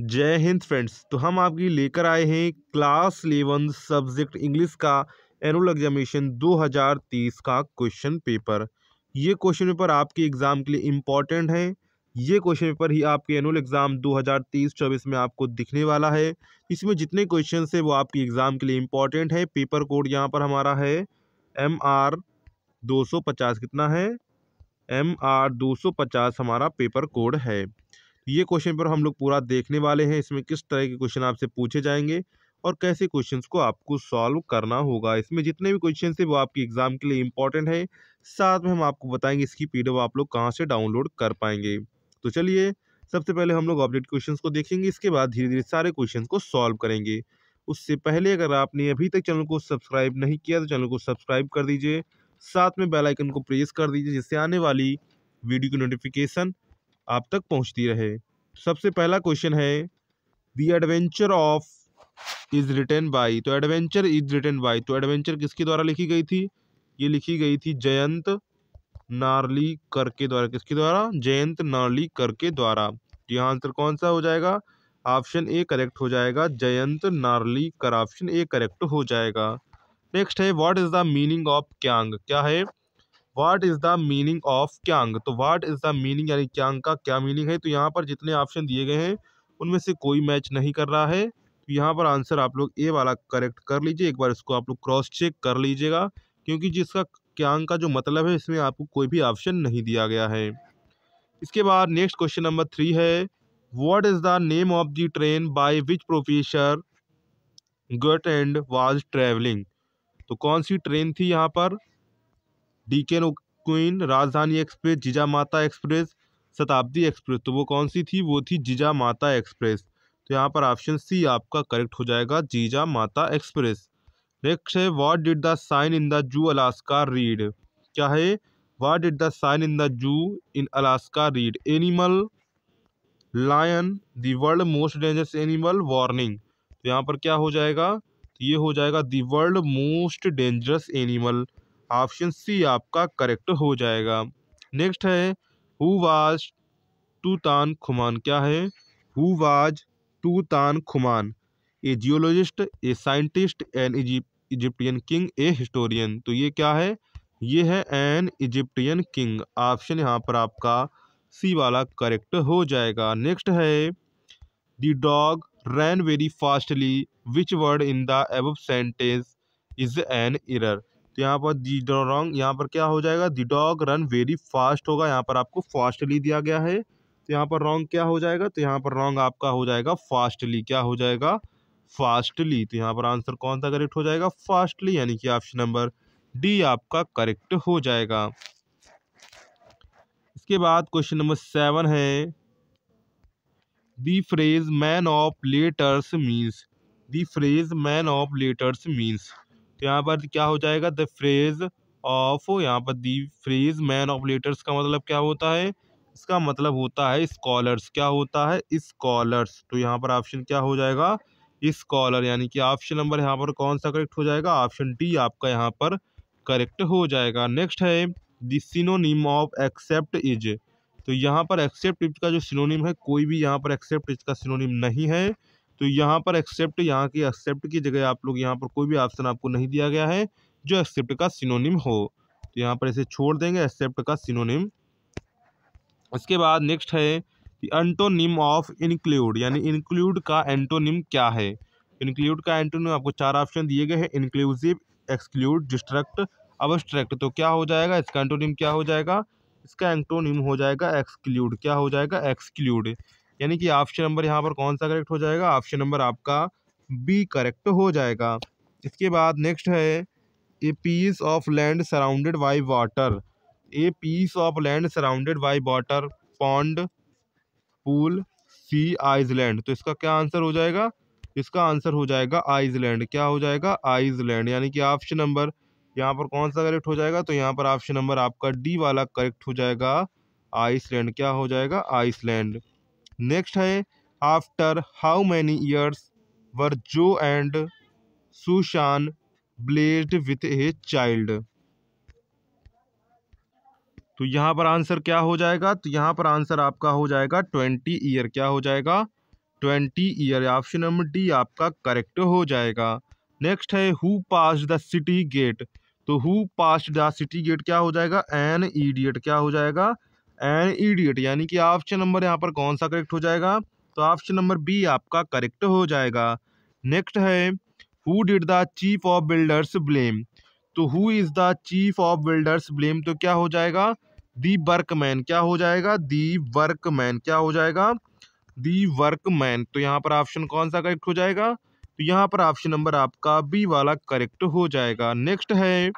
जय हिंद फ्रेंड्स तो हम आपकी लेकर आए हैं क्लास इलेवन सब्जेक्ट इंग्लिश का एनुअल एग्जामिनेशन 2030 का क्वेश्चन पेपर ये क्वेश्चन पेपर आपके एग्ज़ाम के लिए इम्पॉर्टेंट है ये क्वेश्चन पेपर ही आपके एनुअल एग्ज़ाम 2030-24 में आपको दिखने वाला है इसमें जितने क्वेश्चन है वो आपके एग्ज़ाम के लिए इम्पॉर्टेंट है पेपर कोड यहाँ पर हमारा है एम आर कितना है एम आर हमारा पेपर कोड है ये क्वेश्चन पर हम लोग पूरा देखने वाले हैं इसमें किस तरह के क्वेश्चन आपसे पूछे जाएंगे और कैसे क्वेश्चन को आपको सॉल्व करना होगा इसमें जितने भी क्वेश्चन है वो आपकी एग्ज़ाम के लिए इंपॉर्टेंट है साथ में हम आपको बताएंगे इसकी पी आप लोग कहाँ से डाउनलोड कर पाएंगे तो चलिए सबसे पहले हम लोग ऑब्जेक्ट क्वेश्चंस को देखेंगे इसके बाद धीरे धीरे सारे क्वेश्चन को सॉल्व करेंगे उससे पहले अगर आपने अभी तक चैनल को सब्सक्राइब नहीं किया तो चैनल को सब्सक्राइब कर दीजिए साथ में बेल आइकन को प्रेस कर दीजिए जिससे आने वाली वीडियो की नोटिफिकेशन आप तक पहुंचती रहे सबसे पहला क्वेश्चन है the adventure of is written by तो एडवेंचर इज रिटर्न बाई तो एडवेंचर किसके द्वारा लिखी गई थी ये लिखी गई थी जयंत नार्ली कर के द्वारा किसके द्वारा जयंत नारली कर के द्वारा तो यहाँ आंसर कौन सा हो जाएगा ऑप्शन ए करेक्ट हो जाएगा जयंत नारली कर ऑप्शन ए करेक्ट हो जाएगा नेक्स्ट है what is the meaning of kiang क्या है what is the meaning of kiang तो वाट इज़ द मीनिंग यानी क्यांग का क्या मीनिंग है तो यहाँ पर जितने ऑप्शन दिए गए हैं उनमें से कोई मैच नहीं कर रहा है तो यहाँ पर आंसर आप लोग ए वाला करेक्ट कर लीजिए एक बार इसको आप लोग क्रॉस चेक कर लीजिएगा क्योंकि जिसका क्यांग का जो मतलब है इसमें आपको कोई भी ऑप्शन नहीं दिया गया है इसके बाद नेक्स्ट क्वेश्चन नंबर थ्री है what is the name of the train by which professor गट एंड वाज ट्रेवलिंग तो कौन सी ट्रेन थी यहाँ पर डीकेन क्वीन राजधानी एक्सप्रेस जीजा माता एक्सप्रेस शताब्दी एक्सप्रेस तो वो कौन सी थी वो थी जीजा माता एक्सप्रेस तो यहाँ पर ऑप्शन सी आपका करेक्ट हो जाएगा जीजा माता एक्सप्रेस नेक्स्ट है what did the sign in the zoo Alaska read क्या है what did the sign in the zoo in Alaska read animal lion the world most dangerous animal warning तो यहाँ पर क्या हो जाएगा तो ये हो जाएगा the world most dangerous animal option C आपका करेक्ट हो जाएगा नेक्स्ट है हु वाज टू तान खुमान क्या है who was Tutankhamun a geologist a scientist an Egyptian king a historian तो ये क्या है ये है एन इजिप्टियन किंग ऑप्शन यहाँ पर आपका सी वाला करेक्ट हो जाएगा नेक्स्ट है the dog ran very fastly which word in the above sentence is an error तो यहाँ पर दी रॉन्ग यहाँ पर क्या हो जाएगा the dog run very fast होगा यहाँ पर आपको फास्टली दिया गया है तो यहाँ पर रॉन्ग क्या हो जाएगा तो यहाँ पर रॉन्ग आपका हो जाएगा फास्टली क्या हो जाएगा फास्टली तो यहाँ पर आंसर कौन सा करेक्ट हो जाएगा फास्टली यानी कि ऑप्शन नंबर डी आपका करेक्ट हो जाएगा इसके बाद क्वेश्चन नंबर सेवन है the phrase man of letters means the phrase man of letters means तो यहाँ पर क्या हो जाएगा द फ्रेज ऑफ यहाँ पर the phrase man of letters का मतलब क्या होता है इसका मतलब होता है स्कॉलर्स क्या होता है स्कॉलर्स तो यहाँ पर ऑप्शन क्या हो जाएगा स्कॉलर यानी कि ऑप्शन नंबर यहाँ पर कौन सा करेक्ट हो जाएगा ऑप्शन डी आपका यहाँ पर करेक्ट हो जाएगा नेक्स्ट है दिनोनिम ऑफ एक्सेप्ट इज तो यहाँ पर एक्सेप्ट इज का जो सिनोनिम है कोई भी यहाँ पर एक्सेप्ट इज का सिनोनिम नहीं है तो यहाँ पर एक्सेप्ट यहाँ की एक्सेप्ट की जगह आप लोग यहाँ पर कोई भी ऑप्शन आपको नहीं दिया गया है जो एक्सेप्ट का सिनोनिम हो तो यहाँ पर इसे छोड़ देंगे एक्सेप्ट का सिनोनिम इसके बाद नेक्स्ट है कि एंटोनिम ऑफ इंक्लूड यानी इंक्लूड का एंटोनिम क्या है इंक्लूड का एंटोनिम आपको चार ऑप्शन दिए गए हैं इंक्लूसिव एक्सक्लूड डिस्ट्रैक्ट अबस्ट्रैक्ट तो क्या हो जाएगा इसका एंटोनिम क्या हो जाएगा इसका एंटोनिम हो जाएगा एक्सक्लूड क्या हो जाएगा एक्सक्लूड यानी कि ऑप्शन नंबर यहाँ पर कौन सा करेक्ट हो जाएगा ऑप्शन नंबर आपका बी करेक्ट हो जाएगा इसके बाद नेक्स्ट है a piece of land surrounded by water a piece of land surrounded by water pond pool sea island तो इसका क्या आंसर हो जाएगा इसका आंसर हो जाएगा आइसलैंड क्या हो जाएगा आइसलैंड यानी कि ऑप्शन नंबर यहाँ पर कौन सा करेक्ट हो जाएगा तो यहाँ पर ऑप्शन नंबर आपका डी वाला करेक्ट हो जाएगा आइसलैंड क्या हो जाएगा आइसलैंड नेक्स्ट है after how many years were Joe and Susan blessed with a child तो यहाँ पर आंसर क्या हो जाएगा तो यहाँ पर आंसर आपका हो जाएगा ट्वेंटी ईयर क्या हो जाएगा twenty year option number D आपका करेक्ट हो जाएगा नेक्स्ट है who pass the city gate तो who pass the city gate क्या हो जाएगा एन ईडियट क्या हो जाएगा एन ईडियट यानी कि ऑप्शन नंबर यहाँ पर कौन सा करेक्ट हो जाएगा तो ऑप्शन नंबर बी आपका करेक्ट हो जाएगा नेक्स्ट है who did the chief of builders blame तो who is the chief of builders blame तो क्या हो जाएगा दी वर्कमैन क्या हो जाएगा दी वर्कमैन क्या हो जाएगा दी वर्कमैन तो यहाँ पर ऑप्शन कौन सा करेक्ट हो जाएगा तो यहाँ पर ऑप्शन नंबर आपका बी वाला करेक्ट हो जाएगा नेक्स्ट है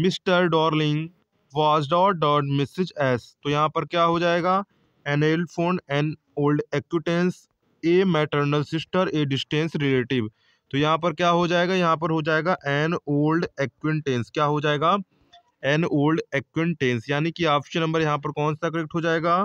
Mr Darling was dot dot Mrs S तो यहाँ पर क्या हो जाएगा एन एल फोन an old acquaintance a maternal sister a distance relative तो यहाँ पर क्या हो जाएगा यहाँ पर हो जाएगा एन ओल्ड एक्विंटेंस क्या हो जाएगा एन ओल्ड एक्विंटेंस यानी कि ऑप्शन नंबर यहाँ पर कौन सा करेक्ट हो जाएगा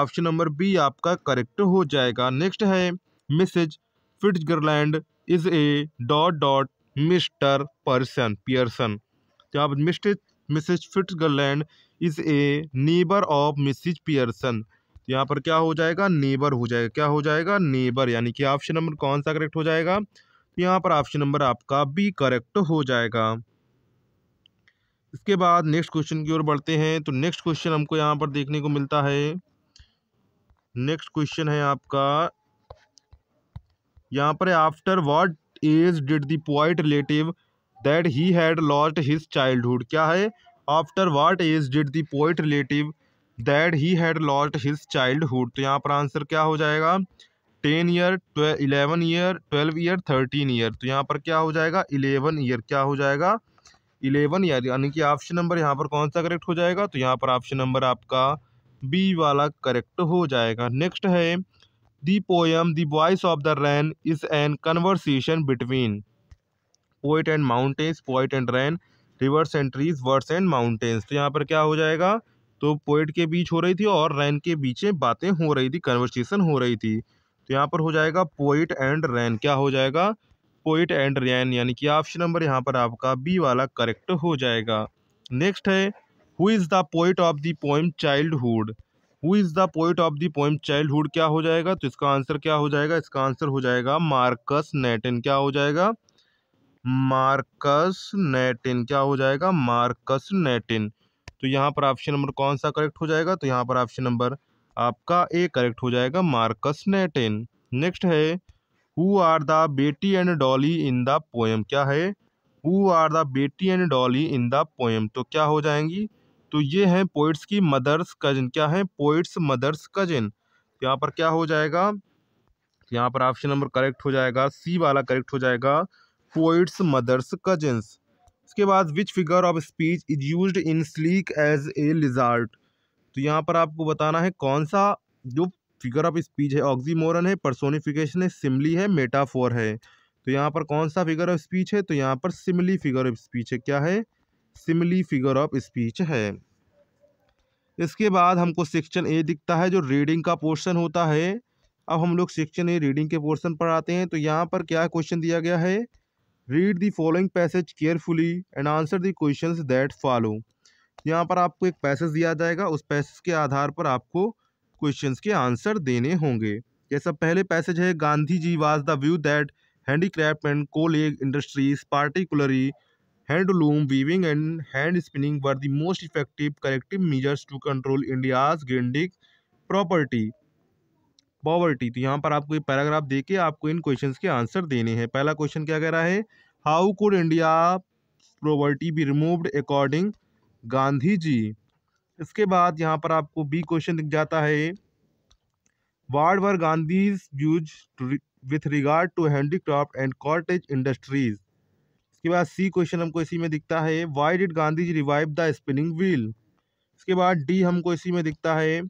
ऑप्शन नंबर बी आपका करेक्ट हो जाएगा नेक्स्ट है Mrs Fitzgerald is a dot dot Mr person Pearson तो आप Mr Mrs Fitzgerald is a neighbour of Mrs Pearson यहाँ पर क्या हो जाएगा नेबर हो जाएगा क्या हो जाएगा नेबर यानी कि ऑप्शन नंबर कौन सा करेक्ट हो जाएगा तो यहाँ पर ऑप्शन नंबर आपका बी करेक्ट हो जाएगा इसके बाद नेक्स्ट क्वेश्चन की ओर बढ़ते हैं तो नेक्स्ट क्वेश्चन हमको यहाँ पर देखने को मिलता है नेक्स्ट क्वेश्चन है आपका यहाँ पर after what age did the poet relative that he had lost his childhood क्या है after what age did the poet relative that he had lost his childhood तो यहाँ पर आंसर क्या हो जाएगा ten year eleven year twelve year thirteen year तो यहाँ पर क्या हो जाएगा इलेवन ईयर क्या हो जाएगा इलेवन ईयर यानी कि ऑप्शन नंबर यहाँ पर कौन सा करेक्ट हो जाएगा तो यहाँ पर ऑप्शन नंबर आपका बी वाला करेक्ट हो जाएगा नेक्स्ट है the poem the voice of the rain is an conversation between poet and mountains poet and rain rivers and trees words and mountains तो यहाँ पर क्या हो जाएगा तो पोइट के बीच हो रही थी और रैन के बीच में बातें हो रही थी कन्वर्सेशन हो रही थी तो यहाँ पर हो जाएगा पोइट एंड रैन क्या हो जाएगा पोइट एंड रैन यानी कि ऑप्शन नंबर यहाँ पर आपका बी वाला करेक्ट हो जाएगा नेक्स्ट है who is the poet of the poem childhood who is the poet of the poem childhood क्या हो जाएगा तो इसका आंसर क्या हो जाएगा इसका आंसर हो जाएगा मार्कस नेटन क्या हो जाएगा मार्कस नेटिन क्या हो जाएगा मार्कस नेटिन तो यहाँ पर ऑप्शन नंबर कौन सा करेक्ट हो जाएगा तो यहाँ पर ऑप्शन नंबर आपका ए करेक्ट हो जाएगा मार्कस नेटिन नेक्स्ट है who are the Betty and Dolly in the poem क्या है who are the Betty and Dolly in the poem तो क्या हो जाएंगी तो ये हैं पोइट्स की मदर्स कजन क्या है पोइट्स मदर्स कजिन तो यहाँ पर क्या हो जाएगा यहाँ पर ऑप्शन नंबर करेक्ट हो जाएगा सी वाला करेक्ट हो जाएगा पोइट्स मदर्स कजन्स इसके बाद which figure of speech is use in sleek as a lizard तो यहाँ पर आपको बताना है कौन सा जो फिगर ऑफ स्पीच है ऑक्जीमोरन है परसोनिफिकेशन है सिमली है मेटाफोर है तो यहाँ पर कौन सा फिगर ऑफ स्पीच है तो यहाँ पर सिमली फिगर ऑफ स्पीच है क्या है सिमली फिगर ऑफ स्पीच है इसके बाद हमको सेक्शन ए दिखता है जो रीडिंग का पोर्शन होता है अब हम लोग सेक्शन ए रीडिंग के पोर्शन पर आते हैं तो यहाँ पर क्या क्वेश्चन दिया गया है read the following passage carefully and answer the questions that follow यहाँ पर आपको एक पैसेज दिया जाएगा उस पैसेज के आधार पर आपको क्वेश्चंस के आंसर देने होंगे जैसा पहले पैसेज है Gandhi ji was the view that handicraft and कोलेग industries particularly handloom weaving and hand spinning were the most effective corrective measures to control India's गेंडिक प्रॉपर्टी पॉवर्टी तो यहाँ पर आपको ये पैराग्राफ दे के आपको इन क्वेश्चन के आंसर देने हैं पहला क्वेश्चन क्या कह रहा है how could India poverty be removed according Gandhi ji इसके बाद यहाँ पर आपको बी क्वेश्चन दिख जाता है word were Gandhi use with regard to handicraft and cottage industries इसके बाद सी क्वेश्चन हमको इसी में दिखता है why did Gandhi ji revive the spinning wheel इसके बाद डी हमको इसी में दिखता है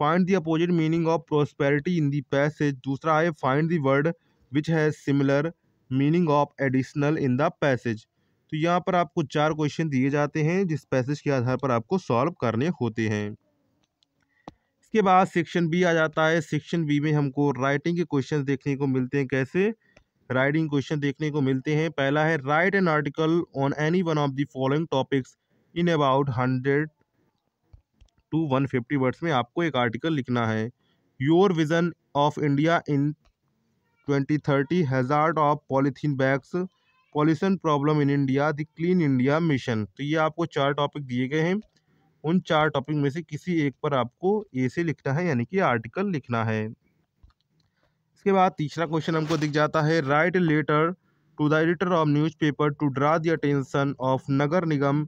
find the opposite meaning of prosperity in the passage दूसरा है find the word which has similar meaning of additional in the passage तो यहाँ पर आपको चार क्वेश्चन दिए जाते हैं जिस पैसेज के आधार पर आपको सॉल्व करने होते हैं इसके बाद सेक्शन बी आ जाता है सेक्शन बी में हमको राइटिंग के क्वेश्चन देखने को मिलते हैं कैसे राइटिंग क्वेश्चन देखने को मिलते हैं पहला है write an article on any one of the following topics in about hundred to one fifty words में आपको एक आर्टिकल लिखना है your vision of India in twenty thirty hazard of polythene bags pollution problem in India the clean India mission तो ये आपको चार topic दिए गए हैं उन चार टॉपिक में से किसी एक पर आपको ए से लिखना है यानी कि आर्टिकल लिखना है इसके बाद तीसरा क्वेश्चन हमको दिख जाता है write letter to the editor of newspaper to draw the attention of Nagar Nigam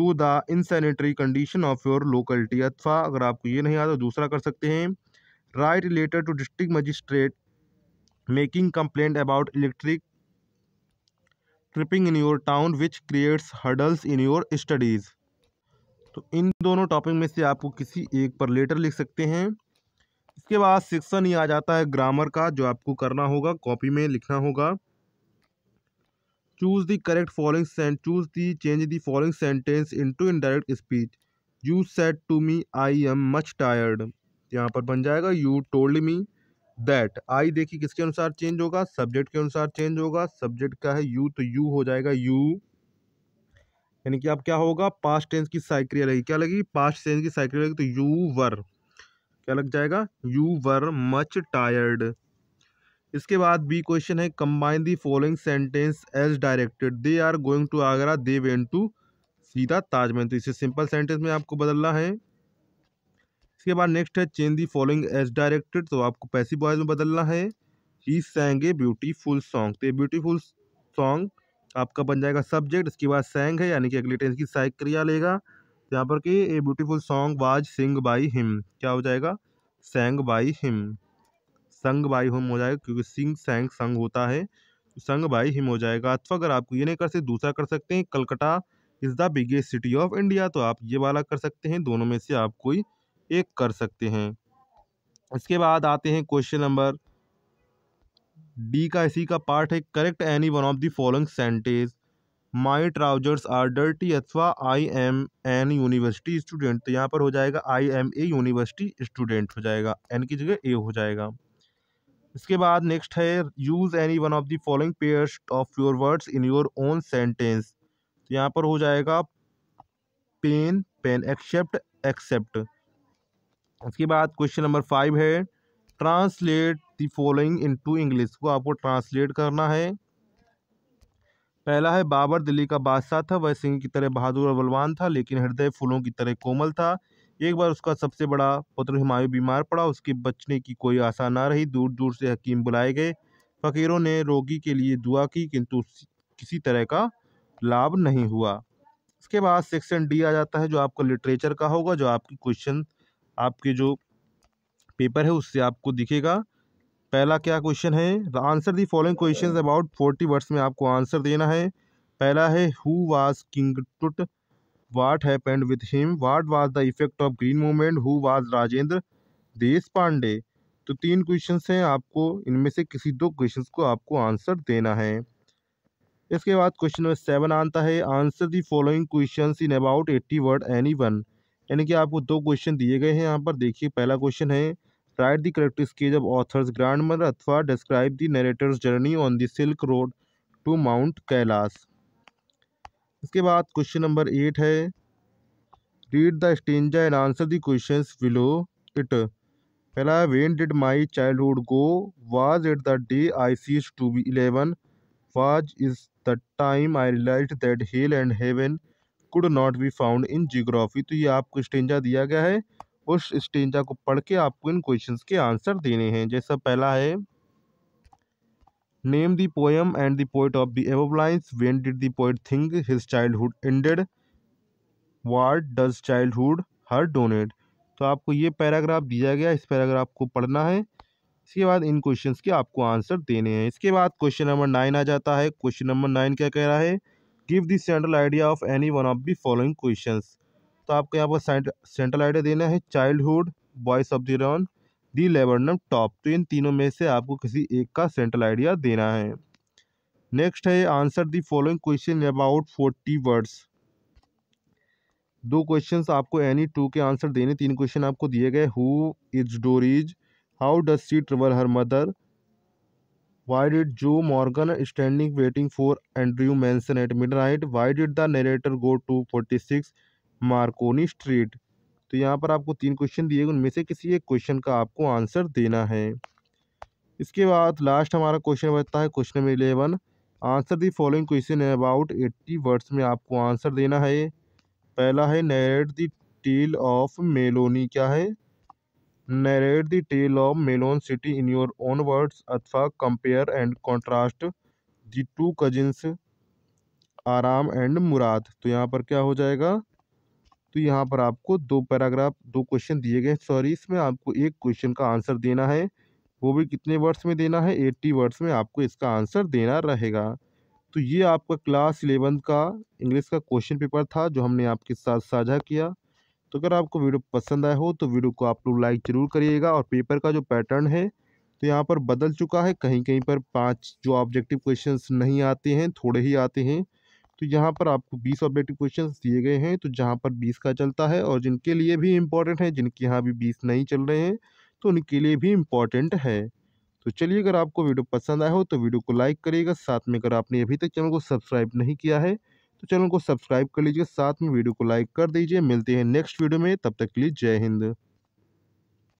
to the insanitary condition of your locality अथवा अगर आपको ये नहीं आता तो दूसरा कर सकते हैं write related to district magistrate making complaint about electric tripping in your town which creates hurdles in your studies तो इन दोनों टॉपिक में से आपको किसी एक पर लेटर लिख सकते हैं इसके बाद सेक्शन ही आ जाता है ग्रामर का जो आपको करना होगा कॉपी में लिखना होगा choose the correct following choose the change the following sentence into indirect speech you said to me I am much tired यहाँ पर बन जाएगा you told me that I देखिए किसके अनुसार चेंज होगा सब्जेक्ट के अनुसार चेंज होगा सब्जेक्ट का है यू तो यू हो जाएगा यू यानी कि अब क्या होगा पास्ट टेंस की साइक्रिया लगी क्या लगी पास्ट टेंस की साइक्रिया लगी तो यू वर क्या लग जाएगा यू वर मच टायर्ड इसके बाद बी क्वेश्चन है combine the following sentence as directed they are going to Agra they went to सीधा ताजमहल तो इसे सिंपल सेंटेंस में आपको बदलना है इसके बाद नेक्स्ट है change the following as directed तो आपको पैसी बॉयज में बदलना है ही सैंग ए ब्यूटीफुल सॉन्ग तो ये ब्यूटीफुल सॉन्ग आपका बन जाएगा सब्जेक्ट इसके बाद सैंग है यानी कि अगले टेंस की साइक क्रिया लेगा यहाँ पर कि a beautiful song was sing by him क्या हो जाएगा sang by him sung by home हो जाएगा क्योंकि सिंग सैंग संग होता है संग बाई हिम हो जाएगा अथवा अगर आपको ये नहीं कर सकते दूसरा कर सकते हैं Calcutta is the biggest city of India तो आप ये वाला कर सकते हैं दोनों में से आप कोई एक कर सकते हैं इसके बाद आते हैं क्वेश्चन नंबर डी का इसी का पार्ट है correct any one of the following sentence my trousers are dirty अथवा I am an university student तो यहाँ पर हो जाएगा I am a university student हो जाएगा एन की जगह ए हो जाएगा इसके बाद नेक्स्ट है use any one of the following pairs of your words in your own sentence तो यहाँ पर हो जाएगा पेन पेन एक्सेप्ट एक्सेप्ट उसके बाद क्वेश्चन नंबर फाइव है translate the following into English को आपको ट्रांसलेट करना है पहला है बाबर दिल्ली का बादशाह था वह सिंह की तरह बहादुर और बलवान था लेकिन हृदय फूलों की तरह कोमल था एक बार उसका सबसे बड़ा पुत्र हिमायू बीमार पड़ा उसके बचने की कोई आशा ना रही दूर दूर से हकीम बुलाए गए फ़कीरों ने रोगी के लिए दुआ की किंतु किसी तरह का लाभ नहीं हुआ इसके बाद सेक्शन डी आ जाता है जो आपका लिटरेचर का होगा जो आपकी क्वेश्चन आपके जो पेपर है उससे आपको दिखेगा पहला क्या क्वेश्चन है answer the following question about forty words में आपको आंसर देना है पहला है who was King Tut happened with him what was the effect of green green who was Rajendra Deshpande तो तीन क्वेश्चन हैं आपको इनमें से किसी दो क्वेश्चन को आपको आंसर देना है इसके बाद क्वेश्चन नंबर सेवन आता है answer the following question in about eighty word any one यानी कि आपको दो क्वेश्चन दिए गए हैं यहाँ पर देखिए पहला क्वेश्चन है write the correct sketch of author's grandmother अथवा describe the narrator's journey on the silk road to mount Kailash इसके बाद क्वेश्चन नंबर एट है read the stanza and answer the question below it पहला when did my childhood go was it the day I ceased to be eleven was is the time I realise that hell and heaven could not be found in geography तो ये आपको stanza दिया गया है उस stanza को पढ़ के आपको इन क्वेश्चंस के आंसर देने हैं जैसा पहला है name the poem and the of of the above lines. When did the poet think his ended word does does her donate तो आपको ये पैराग्राफ दिया गया इस पैराग्राफ को पढ़ना है इसके बाद इन क्वेश्चन के आपको आंसर देने हैं इसके बाद क्वेश्चन नंबर नाइन आ जाता है क्वेश्चन नंबर नाइन क्या कह रहा है give the central idea of any one of the following question तो आपको यहाँ पर सेंट्रल आइडिया देना है childhood voice of the rain the laburnum top तो इन तीनों में से आपको किसी एक का सेंट्रल आइडिया देना है नेक्स्ट है answer the following question about forty words दो क्वेश्चंस आपको एनी टू के आंसर देने तीन क्वेश्चन आपको दिए गए who is Doris how does she travel her mother why did Joe Morgan standing waiting for Andrew Manson at midnight why did the narrator go to forty six Marconi street तो यहाँ पर आपको तीन question दिए गए उनमें से किसी एक क्वेश्चन का आपको आंसर देना है इसके बाद लास्ट हमारा क्वेश्चन बचता है question number eleven answer the following question है अबाउट एट्टी वर्ड्स में आपको आंसर देना है पहला है narrate the tale of melon क्या है narrate the tale of melon city in your own words अथवा compare and contrast the two cousins Aram and Murad तो यहाँ पर क्या हो जाएगा तो यहाँ पर आपको दो पैराग्राफ दो क्वेश्चन दिए गए सॉरी इसमें आपको एक क्वेश्चन का आंसर देना है वो भी कितने वर्ड्स में देना है एट्टी वर्ड्स में आपको इसका आंसर देना रहेगा तो ये आपका क्लास इलेवंथ का इंग्लिश का क्वेश्चन पेपर था जो हमने आपके साथ साझा किया तो अगर आपको वीडियो पसंद आया हो तो वीडियो को आप लोग लाइक ज़रूर करिएगा और पेपर का जो पैटर्न है तो यहाँ पर बदल चुका है कहीं कहीं पर पांच जो ऑब्जेक्टिव क्वेश्चंस नहीं आते हैं थोड़े ही आते हैं तो यहाँ पर आपको बीस ऑब्जेक्टिव क्वेश्चन दिए गए हैं तो जहाँ पर बीस का चलता है और जिनके लिए भी इम्पॉर्टेंट है जिनके यहाँ भी बीस नहीं चल रहे हैं तो उनके लिए भी इम्पॉर्टेंट है तो चलिए अगर आपको वीडियो पसंद आया हो तो वीडियो को लाइक करिएगा साथ में अगर आपने अभी तक चैनल को सब्सक्राइब नहीं किया है तो चैनल को सब्सक्राइब कर लीजिएगा साथ में वीडियो को लाइक कर दीजिए मिलते हैं नेक्स्ट वीडियो में तब तक के लिए जय हिंद